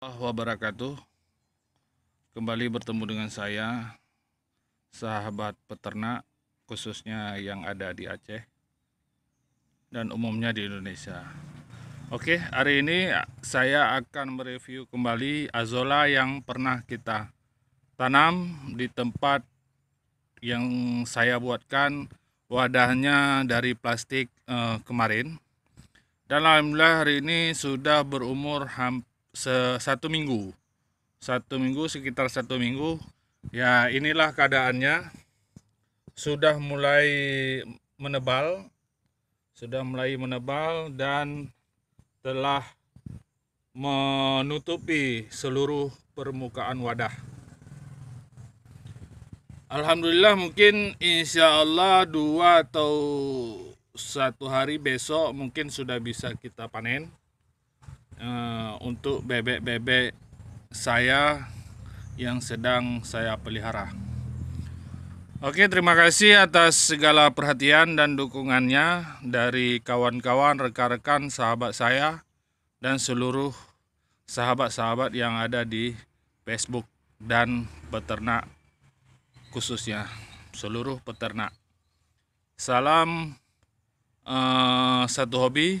wabarakatuh Kembali bertemu dengan saya Sahabat peternak Khususnya yang ada di Aceh Dan umumnya di Indonesia Oke hari ini saya akan mereview kembali Azola yang pernah kita tanam Di tempat yang saya buatkan Wadahnya dari plastik eh, kemarin dan Alhamdulillah hari ini sudah berumur hampir se satu minggu satu minggu sekitar satu minggu ya inilah keadaannya sudah mulai menebal sudah mulai menebal dan telah menutupi seluruh permukaan wadah Alhamdulillah mungkin insya Allah dua atau satu hari besok mungkin sudah bisa kita panen Eh, untuk bebek-bebek saya yang sedang saya pelihara. Oke, terima kasih atas segala perhatian dan dukungannya dari kawan-kawan, rekan-rekan, sahabat saya dan seluruh sahabat-sahabat yang ada di Facebook dan peternak khususnya seluruh peternak. Salam uh, satu hobi